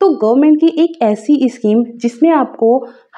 तो गवर्नमेंट की एक ऐसी स्कीम जिसमें आपको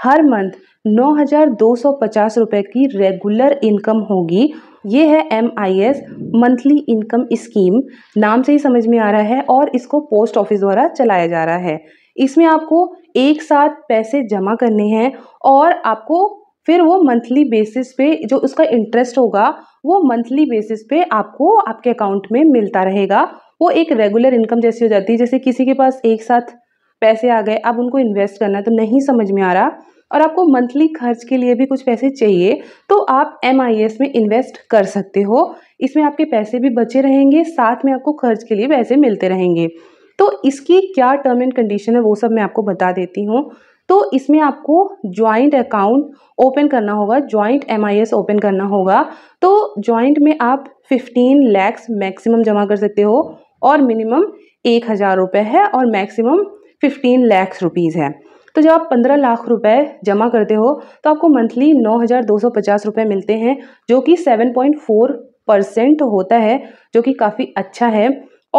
हर मंथ नौ हज़ार दो सौ पचास रुपये की रेगुलर इनकम होगी ये है M I S monthly income scheme नाम से ही समझ में आ रहा है और इसको पोस्ट ऑफिस द्वारा चलाया जा रहा है इसमें आपको एक साथ पैसे जमा करने हैं और आपको फिर वो मंथली बेसिस पे जो उसका इंटरेस्ट होगा वो मंथली बेसिस पे आपको आपके अकाउंट में मिलता रहेगा वो एक रेगुलर इनकम जैसी हो जाती है जैसे किसी के पास एक साथ पैसे आ गए अब उनको इन्वेस्ट करना तो नहीं समझ में आ रहा और आपको मंथली खर्च के लिए भी कुछ पैसे चाहिए तो आप एम में इन्वेस्ट कर सकते हो इसमें आपके पैसे भी बचे रहेंगे साथ में आपको खर्च के लिए पैसे मिलते रहेंगे तो इसकी क्या टर्म एंड कंडीशन है वो सब मैं आपको बता देती हूँ तो इसमें आपको ज्वाइंट अकाउंट ओपन करना होगा ज्वाइंट एम ओपन करना होगा तो ज्वाइंट में आप 15 लैक्स मैक्सिमम जमा कर सकते हो और मिनिमम एक हज़ार रुपये है और मैक्सिमम फिफ्टीन लैक्स रुपीज़ है तो जब आप पंद्रह लाख रुपए जमा करते हो तो आपको मंथली नौ हज़ार दो सौ पचास रुपये मिलते हैं जो कि सेवन पॉइंट फोर परसेंट होता है जो कि काफ़ी अच्छा है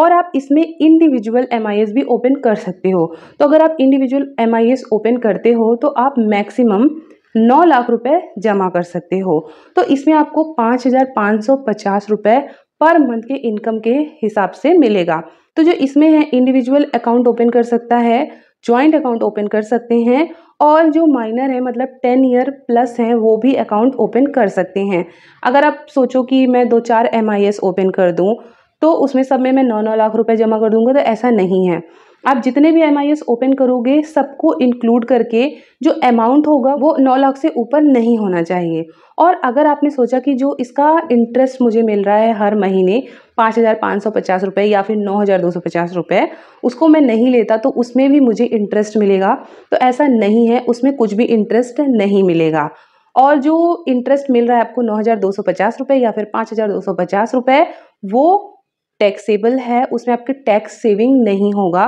और आप इसमें इंडिविजुअल एम भी ओपन कर सकते हो तो अगर आप इंडिविजुअल एम ओपन करते हो तो आप मैक्सिमम नौ लाख रुपए जमा कर सकते हो तो इसमें आपको पाँच हज़ार पाँच सौ पचास रुपये पर मंथ के इनकम के हिसाब से मिलेगा तो जो इसमें है इंडिविजुअल अकाउंट ओपन कर सकता है ज्वाइंट अकाउंट ओपन कर सकते हैं और जो माइनर है मतलब टेन ईयर प्लस हैं वो भी अकाउंट ओपन कर सकते हैं अगर आप सोचो कि मैं दो चार एम ओपन कर दूँ तो उसमें सब में मैं नौ नौ लाख रुपए जमा कर दूंगा तो ऐसा नहीं है आप जितने भी एम ओपन करोगे सबको इंक्लूड करके जो अमाउंट होगा वो नौ लाख से ऊपर नहीं होना चाहिए और अगर आपने सोचा कि जो इसका इंटरेस्ट मुझे मिल रहा है हर महीने पाँच हज़ार पाँच सौ पचास रुपये या फिर नौ हज़ार दो सौ पचास रुपये उसको मैं नहीं लेता तो उसमें भी मुझे इंटरेस्ट मिलेगा तो ऐसा नहीं है उसमें कुछ भी इंटरेस्ट नहीं मिलेगा और जो इंटरेस्ट मिल रहा है आपको नौ हज़ार दो सौ पचास रुपये या फिर पाँच हज़ार दो सौ पचास रुपये वो टैक्सेबल है उसमें आपके टैक्स सेविंग नहीं होगा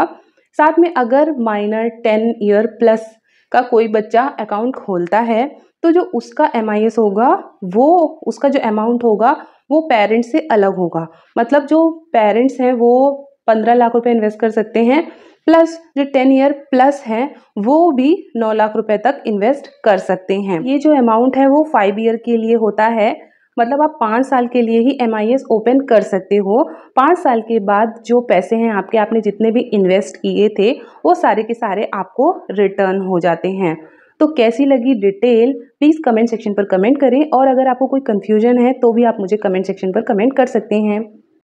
साथ में अगर माइनर टेन ईयर प्लस का कोई बच्चा अकाउंट खोलता है तो जो उसका एम होगा वो उसका जो अमाउंट होगा वो पेरेंट्स से अलग होगा मतलब जो पेरेंट्स हैं वो पंद्रह लाख रुपए इन्वेस्ट कर सकते हैं प्लस जो टेन ईयर प्लस हैं वो भी नौ लाख रुपए तक इन्वेस्ट कर सकते हैं ये जो अमाउंट है वो फाइव ईयर के लिए होता है मतलब आप पाँच साल के लिए ही एम ओपन कर सकते हो पाँच साल के बाद जो पैसे हैं आपके आपने जितने भी इन्वेस्ट किए थे वो सारे के सारे आपको रिटर्न हो जाते हैं तो कैसी लगी डिटेल प्लीज़ कमेंट सेक्शन पर कमेंट करें और अगर आपको कोई कन्फ्यूजन है तो भी आप मुझे कमेंट सेक्शन पर कमेंट कर सकते हैं